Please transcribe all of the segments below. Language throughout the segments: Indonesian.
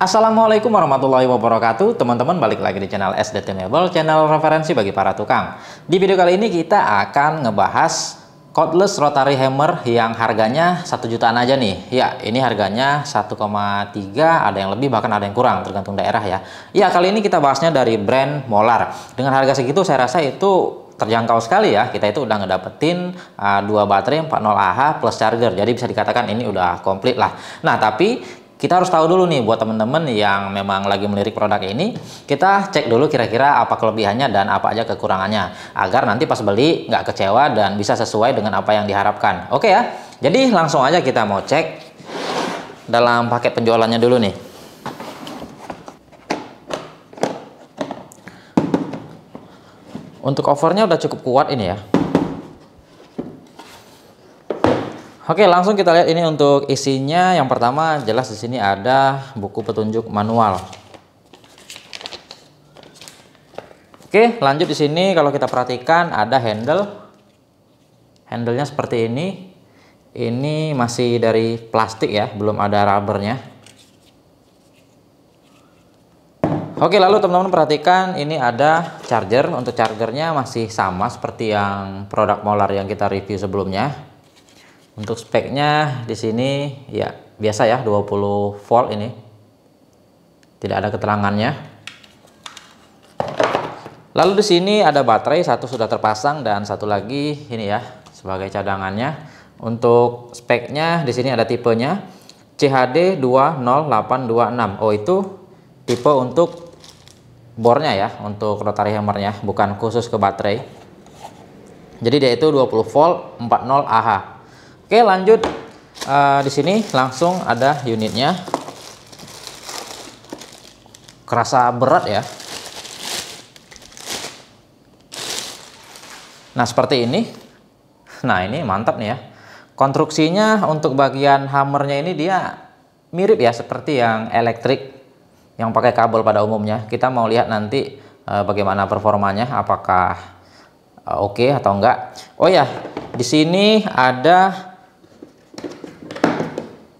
Assalamualaikum warahmatullahi wabarakatuh Teman-teman balik lagi di channel SDT Mebel Channel referensi bagi para tukang Di video kali ini kita akan ngebahas Cordless rotary hammer yang harganya 1 jutaan aja nih Ya ini harganya 1,3 ada yang lebih bahkan ada yang kurang tergantung daerah ya Ya kali ini kita bahasnya dari brand Molar Dengan harga segitu saya rasa itu terjangkau sekali ya kita itu udah ngedapetin uh, dua baterai 40 Ah plus charger jadi bisa dikatakan ini udah komplit lah nah tapi kita harus tahu dulu nih buat teman-teman yang memang lagi melirik produk ini kita cek dulu kira-kira apa kelebihannya dan apa aja kekurangannya agar nanti pas beli nggak kecewa dan bisa sesuai dengan apa yang diharapkan oke ya jadi langsung aja kita mau cek dalam paket penjualannya dulu nih untuk overnya udah cukup kuat ini ya Oke, langsung kita lihat ini untuk isinya. Yang pertama jelas di sini ada buku petunjuk manual. Oke, lanjut di sini kalau kita perhatikan ada handle. Handlenya seperti ini. Ini masih dari plastik ya, belum ada rubbernya. Oke, lalu teman-teman perhatikan ini ada charger. Untuk chargernya masih sama seperti yang produk molar yang kita review sebelumnya untuk speknya di sini ya biasa ya 20 volt ini. Tidak ada keterangannya. Lalu di sini ada baterai satu sudah terpasang dan satu lagi ini ya sebagai cadangannya. Untuk speknya di sini ada tipenya CHD 20826. Oh itu tipe untuk bornya ya, untuk rotary hammernya, bukan khusus ke baterai. Jadi dia itu 20 volt 40 Ah. Oke lanjut uh, di sini langsung ada unitnya kerasa berat ya nah seperti ini nah ini mantap nih ya konstruksinya untuk bagian hammernya ini dia mirip ya seperti yang elektrik yang pakai kabel pada umumnya kita mau lihat nanti uh, bagaimana performanya apakah uh, oke okay atau enggak oh ya di sini ada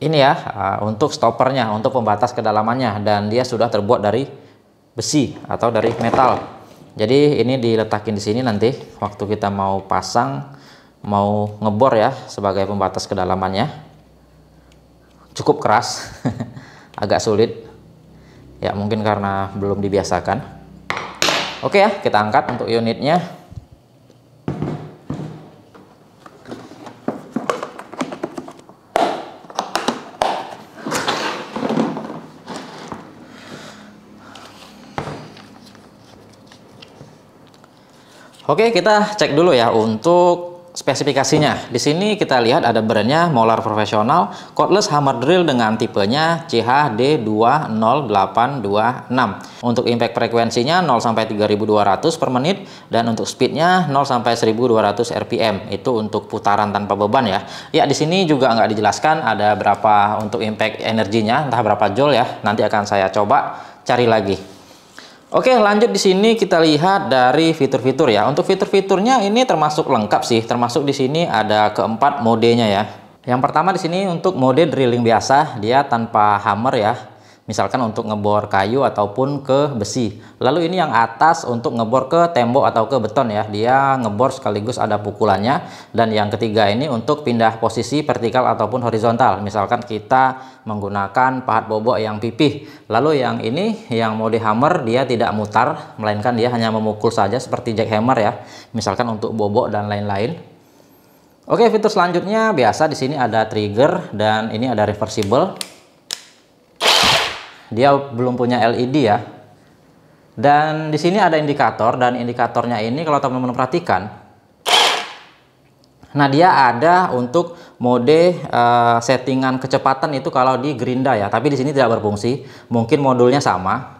ini ya eh, untuk stoppernya, untuk pembatas kedalamannya dan dia sudah terbuat dari besi atau dari metal. Jadi ini diletakin di sini nanti waktu kita mau pasang, mau ngebor ya sebagai pembatas kedalamannya. Cukup keras, agak sulit. Ya mungkin karena belum dibiasakan. Oke ya, kita angkat untuk unitnya. Oke, kita cek dulu ya untuk spesifikasinya. Di sini kita lihat ada brandnya Molar Profesional Cordless Hammer Drill dengan tipenya CHD20826. Untuk impact frekuensinya 0 sampai 3200 per menit dan untuk speednya 0 sampai 1200 rpm. Itu untuk putaran tanpa beban ya. Ya, di sini juga nggak dijelaskan ada berapa untuk impact energinya, entah berapa joule ya. Nanti akan saya coba cari lagi. Oke, lanjut di sini kita lihat dari fitur-fitur ya. Untuk fitur-fiturnya ini termasuk lengkap sih. Termasuk di sini ada keempat modenya ya. Yang pertama di sini untuk mode drilling biasa, dia tanpa hammer ya misalkan untuk ngebor kayu ataupun ke besi lalu ini yang atas untuk ngebor ke tembok atau ke beton ya dia ngebor sekaligus ada pukulannya dan yang ketiga ini untuk pindah posisi vertikal ataupun horizontal misalkan kita menggunakan pahat bobok yang pipih lalu yang ini yang mau hammer dia tidak mutar melainkan dia hanya memukul saja seperti jackhammer ya misalkan untuk bobok dan lain-lain Oke, fitur selanjutnya biasa di sini ada trigger dan ini ada reversible. Dia belum punya LED ya. Dan di sini ada indikator dan indikatornya ini kalau teman-teman perhatikan Nah dia ada untuk mode uh, settingan kecepatan itu kalau di gerinda ya, tapi di sini tidak berfungsi. Mungkin modulnya sama,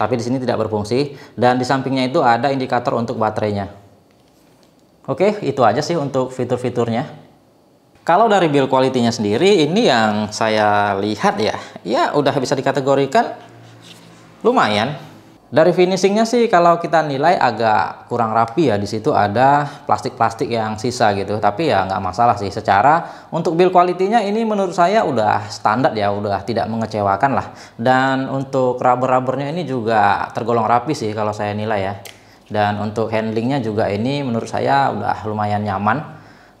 tapi di sini tidak berfungsi. Dan di sampingnya itu ada indikator untuk baterainya. Oke, itu aja sih untuk fitur-fiturnya. Kalau dari build quality-nya sendiri, ini yang saya lihat ya, ya udah bisa dikategorikan lumayan. Dari finishingnya sih kalau kita nilai agak kurang rapi ya, di situ ada plastik-plastik yang sisa gitu. Tapi ya nggak masalah sih, secara untuk build quality-nya ini menurut saya udah standar ya, udah tidak mengecewakan lah. Dan untuk rubber-rubbernya ini juga tergolong rapi sih kalau saya nilai ya. Dan untuk handlingnya juga ini menurut saya udah lumayan nyaman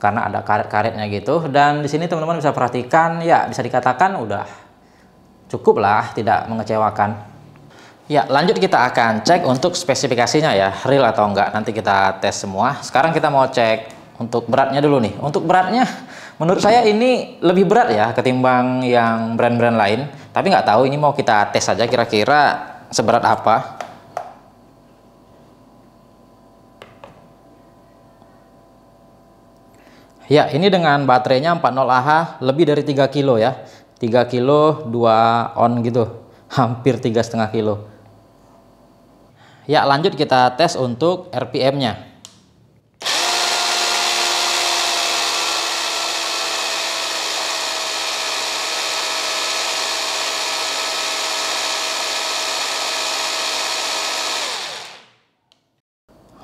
karena ada karet-karetnya gitu dan di sini teman-teman bisa perhatikan ya bisa dikatakan udah cukup lah tidak mengecewakan ya lanjut kita akan cek untuk spesifikasinya ya real atau enggak nanti kita tes semua sekarang kita mau cek untuk beratnya dulu nih untuk beratnya menurut saya ini lebih berat ya ketimbang yang brand-brand lain tapi nggak tahu ini mau kita tes saja kira-kira seberat apa Ya, ini dengan baterainya 40 Ah lebih dari 3 kilo ya. 3 kilo 2 on gitu. Hampir 3,5 kilo. Ya, lanjut kita tes untuk RPM-nya.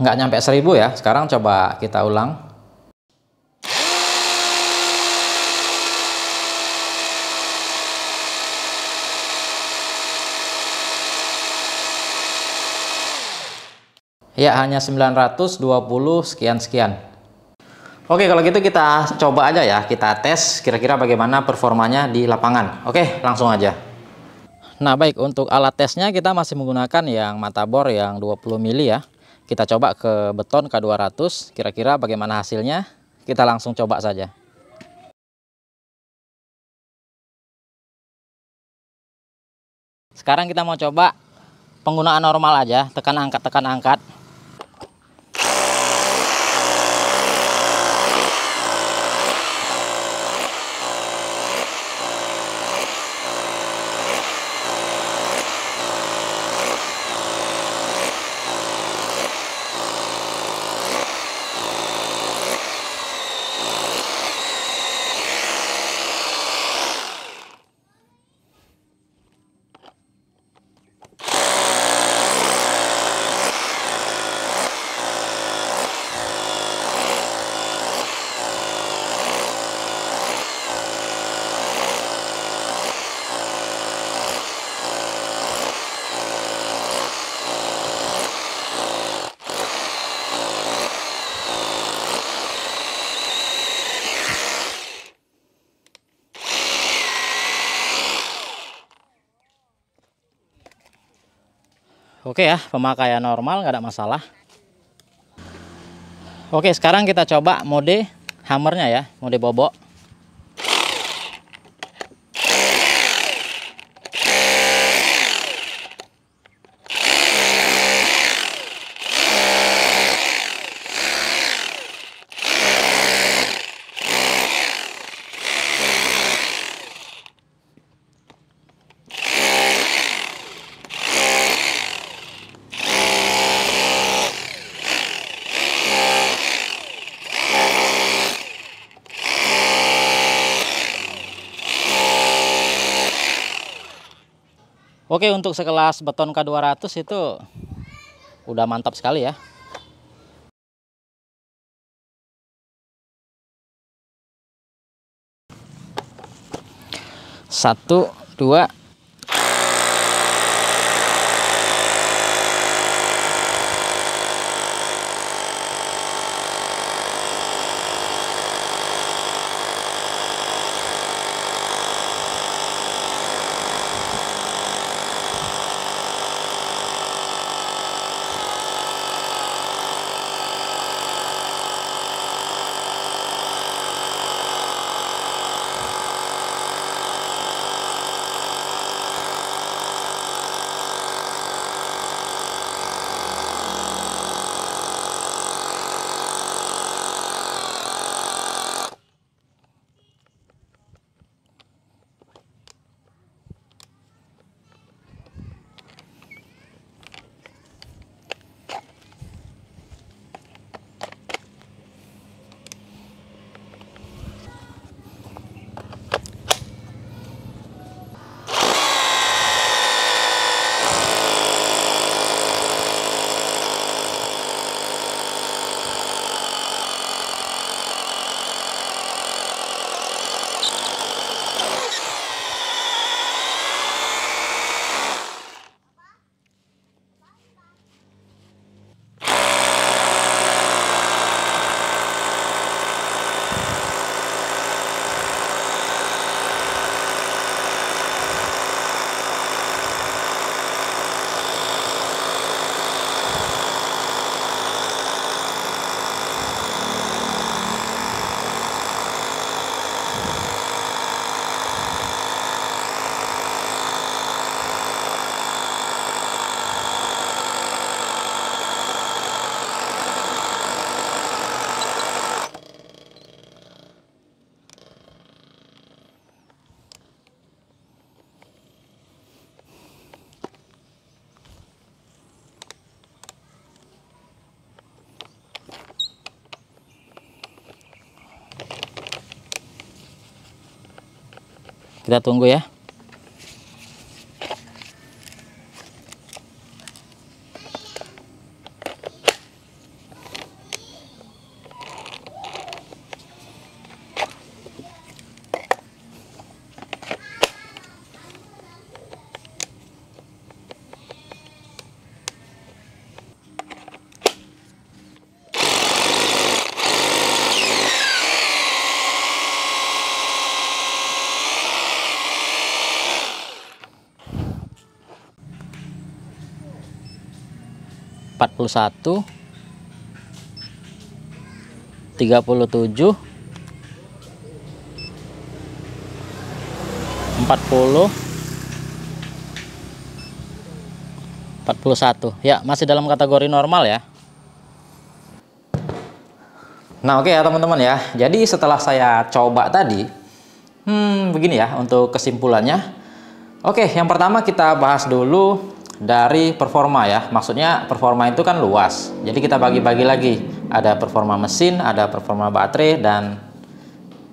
Nggak nyampe 1000 ya. Sekarang coba kita ulang. Ya, hanya 920 sekian-sekian. Oke, kalau gitu kita coba aja ya. Kita tes kira-kira bagaimana performanya di lapangan. Oke, langsung aja. Nah, baik. Untuk alat tesnya kita masih menggunakan yang mata bor yang 20 mili ya. Kita coba ke beton K200. Kira-kira bagaimana hasilnya? Kita langsung coba saja. Sekarang kita mau coba penggunaan normal aja, tekan angkat, tekan angkat. Oke ya, pemakaian normal nggak ada masalah. Oke, sekarang kita coba mode hammernya ya, mode bobok. Oke untuk sekelas beton K200 itu udah mantap sekali ya. Satu, dua, kita tunggu ya 41 37 40 41 ya masih dalam kategori normal ya nah oke okay ya teman-teman ya jadi setelah saya coba tadi hmm begini ya untuk kesimpulannya oke okay, yang pertama kita bahas dulu dari performa ya. Maksudnya performa itu kan luas. Jadi kita bagi-bagi lagi. Ada performa mesin, ada performa baterai dan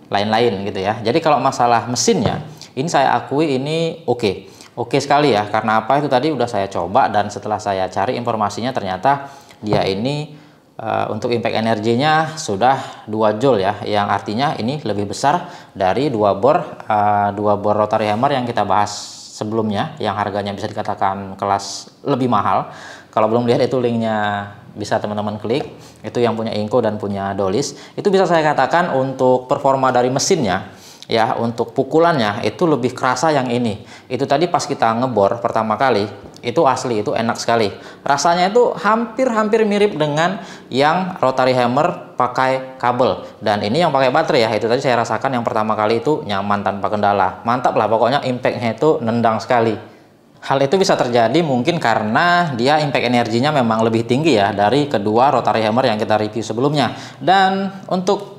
lain-lain gitu ya. Jadi kalau masalah mesinnya, ini saya akui ini oke. Okay. Oke sekali ya. Karena apa itu tadi udah saya coba dan setelah saya cari informasinya ternyata dia ini uh, untuk impact energinya sudah 2 joule ya. Yang artinya ini lebih besar dari dua bor uh, dua bor rotary hammer yang kita bahas sebelumnya yang harganya bisa dikatakan kelas lebih mahal. Kalau belum lihat itu linknya bisa teman-teman klik. Itu yang punya Inco dan punya Dolis. Itu bisa saya katakan untuk performa dari mesinnya ya untuk pukulannya itu lebih kerasa yang ini. Itu tadi pas kita ngebor pertama kali itu asli itu enak sekali rasanya itu hampir-hampir mirip dengan yang rotary hammer pakai kabel dan ini yang pakai baterai ya itu tadi saya rasakan yang pertama kali itu nyaman tanpa kendala mantap lah pokoknya impactnya itu nendang sekali Hal itu bisa terjadi mungkin karena dia impact energinya memang lebih tinggi ya dari kedua rotary hammer yang kita review sebelumnya. Dan untuk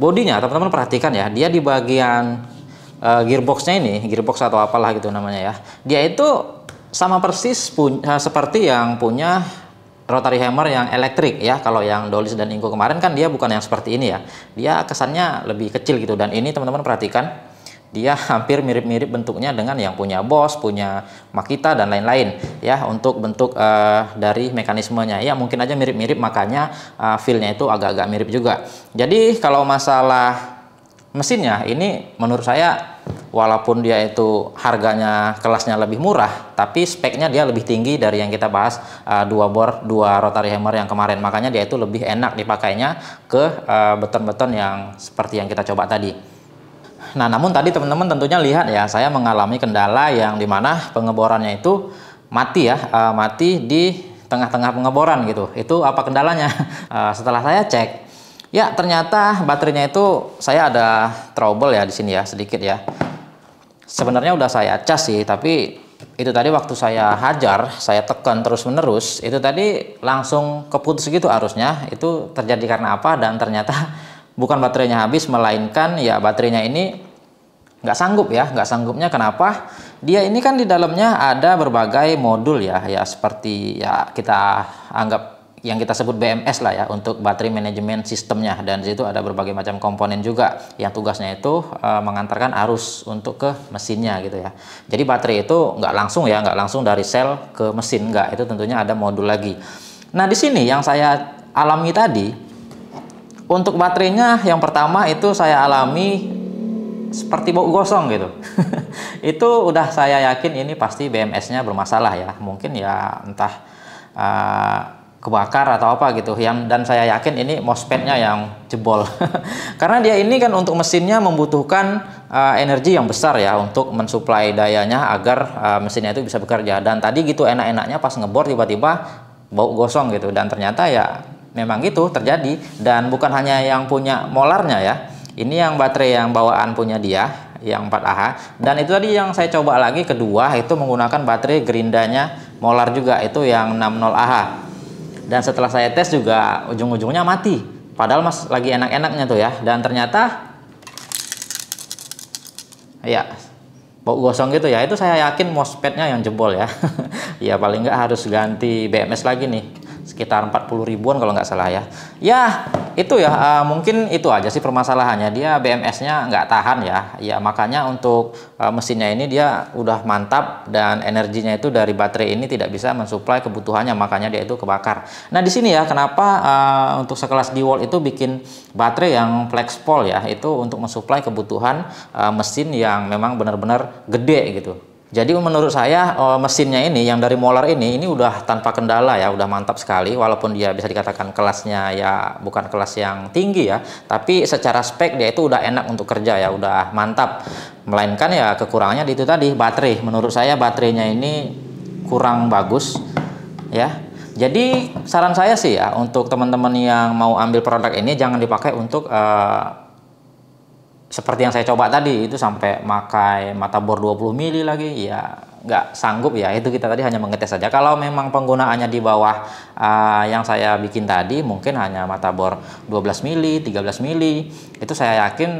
bodinya teman-teman perhatikan ya, dia di bagian eh, gearboxnya ini, gearbox atau apalah gitu namanya ya. Dia itu sama persis punya, eh, seperti yang punya rotary hammer yang elektrik ya kalau yang Dolis dan Ingo kemarin kan dia bukan yang seperti ini ya dia kesannya lebih kecil gitu dan ini teman-teman perhatikan dia hampir mirip-mirip bentuknya dengan yang punya Bos, punya Makita dan lain-lain ya untuk bentuk uh, dari mekanismenya ya mungkin aja mirip-mirip makanya uh, feelnya itu agak-agak mirip juga jadi kalau masalah mesinnya ini menurut saya walaupun dia itu harganya kelasnya lebih murah tapi speknya dia lebih tinggi dari yang kita bahas uh, dua bor dua rotary hammer yang kemarin makanya dia itu lebih enak dipakainya ke eh, beton-beton uh, yang seperti yang kita coba tadi nah namun tadi teman-teman tentunya lihat ya saya mengalami kendala yang dimana pengeborannya itu mati ya uh, mati di tengah-tengah pengeboran gitu itu apa kendalanya uh, setelah saya cek Ya, ternyata baterainya itu saya ada trouble ya di sini ya, sedikit ya. Sebenarnya udah saya cas sih, tapi itu tadi waktu saya hajar, saya tekan terus-menerus, itu tadi langsung keputus gitu arusnya. Itu terjadi karena apa? Dan ternyata bukan baterainya habis, melainkan ya baterainya ini nggak sanggup ya. Nggak sanggupnya kenapa? Dia ini kan di dalamnya ada berbagai modul ya, ya seperti ya kita anggap yang kita sebut BMS lah ya untuk baterai manajemen sistemnya dan di situ ada berbagai macam komponen juga yang tugasnya itu e, mengantarkan arus untuk ke mesinnya gitu ya. Jadi baterai itu nggak langsung ya nggak langsung dari sel ke mesin nggak itu tentunya ada modul lagi. Nah di sini yang saya alami tadi untuk baterainya yang pertama itu saya alami seperti bau gosong gitu. itu udah saya yakin ini pasti BMS-nya bermasalah ya. Mungkin ya entah uh, kebakar atau apa gitu yang dan saya yakin ini mosfetnya yang jebol karena dia ini kan untuk mesinnya membutuhkan uh, energi yang besar ya untuk mensuplai dayanya agar uh, mesinnya itu bisa bekerja dan tadi gitu enak-enaknya pas ngebor tiba-tiba bau gosong gitu dan ternyata ya memang gitu terjadi dan bukan hanya yang punya molarnya ya ini yang baterai yang bawaan punya dia yang 4AH dan itu tadi yang saya coba lagi kedua itu menggunakan baterai gerindanya molar juga itu yang 60AH dan setelah saya tes juga ujung-ujungnya mati. Padahal mas lagi enak-enaknya tuh ya. Dan ternyata ya bau gosong gitu ya. Itu saya yakin mosfetnya yang jebol ya. ya paling nggak harus ganti BMS lagi nih sekitar 40 ribuan kalau nggak salah ya. Ya itu ya uh, mungkin itu aja sih permasalahannya dia BMS-nya nggak tahan ya. Ya makanya untuk uh, mesinnya ini dia udah mantap dan energinya itu dari baterai ini tidak bisa mensuplai kebutuhannya makanya dia itu kebakar. Nah di sini ya kenapa uh, untuk sekelas di wall itu bikin baterai yang flex pole ya itu untuk mensuplai kebutuhan uh, mesin yang memang benar-benar gede gitu. Jadi menurut saya eh, mesinnya ini yang dari Molar ini ini udah tanpa kendala ya, udah mantap sekali walaupun dia bisa dikatakan kelasnya ya bukan kelas yang tinggi ya, tapi secara spek dia itu udah enak untuk kerja ya, udah mantap. Melainkan ya kekurangannya di itu tadi baterai. Menurut saya baterainya ini kurang bagus ya. Jadi saran saya sih ya untuk teman-teman yang mau ambil produk ini jangan dipakai untuk uh, seperti yang saya coba tadi itu sampai makai mata bor 20 mili lagi ya nggak sanggup ya itu kita tadi hanya mengetes saja kalau memang penggunaannya di bawah uh, yang saya bikin tadi mungkin hanya mata bor 12 mili 13 mili itu saya yakin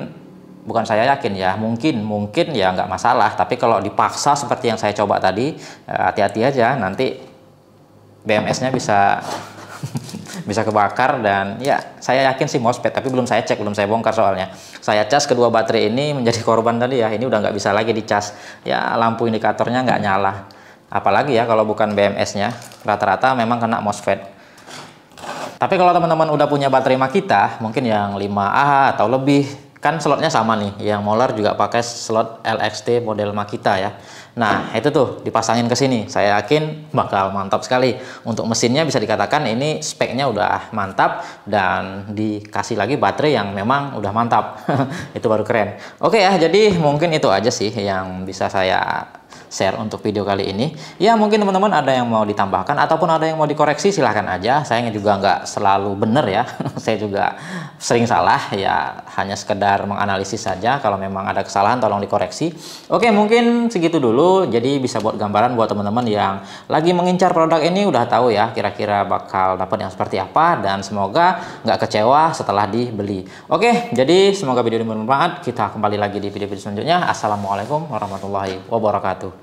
bukan saya yakin ya mungkin mungkin ya nggak masalah tapi kalau dipaksa seperti yang saya coba tadi ah, hati-hati uh, aja nanti BMS-nya bisa bisa kebakar dan ya saya yakin sih mosfet tapi belum saya cek belum saya bongkar soalnya saya cas kedua baterai ini menjadi korban tadi ya ini udah nggak bisa lagi dicas ya lampu indikatornya nggak nyala apalagi ya kalau bukan BMS nya rata-rata memang kena MOSFET tapi kalau teman-teman udah punya baterai Makita mungkin yang 5 a atau lebih kan slotnya sama nih yang Molar juga pakai slot LXT model Makita ya Nah, itu tuh dipasangin ke sini. Saya yakin bakal mantap sekali. Untuk mesinnya bisa dikatakan ini speknya udah mantap dan dikasih lagi baterai yang memang udah mantap. itu baru keren. Oke ya, jadi mungkin itu aja sih yang bisa saya share untuk video kali ini. Ya mungkin teman-teman ada yang mau ditambahkan ataupun ada yang mau dikoreksi silahkan aja. Saya juga nggak selalu benar ya. Saya juga sering salah ya. Hanya sekedar menganalisis saja. Kalau memang ada kesalahan tolong dikoreksi. Oke mungkin segitu dulu. Jadi bisa buat gambaran buat teman-teman yang lagi mengincar produk ini udah tahu ya kira-kira bakal dapat yang seperti apa dan semoga nggak kecewa setelah dibeli. Oke jadi semoga video ini bermanfaat. Kita kembali lagi di video-video selanjutnya. Assalamualaikum warahmatullahi wabarakatuh.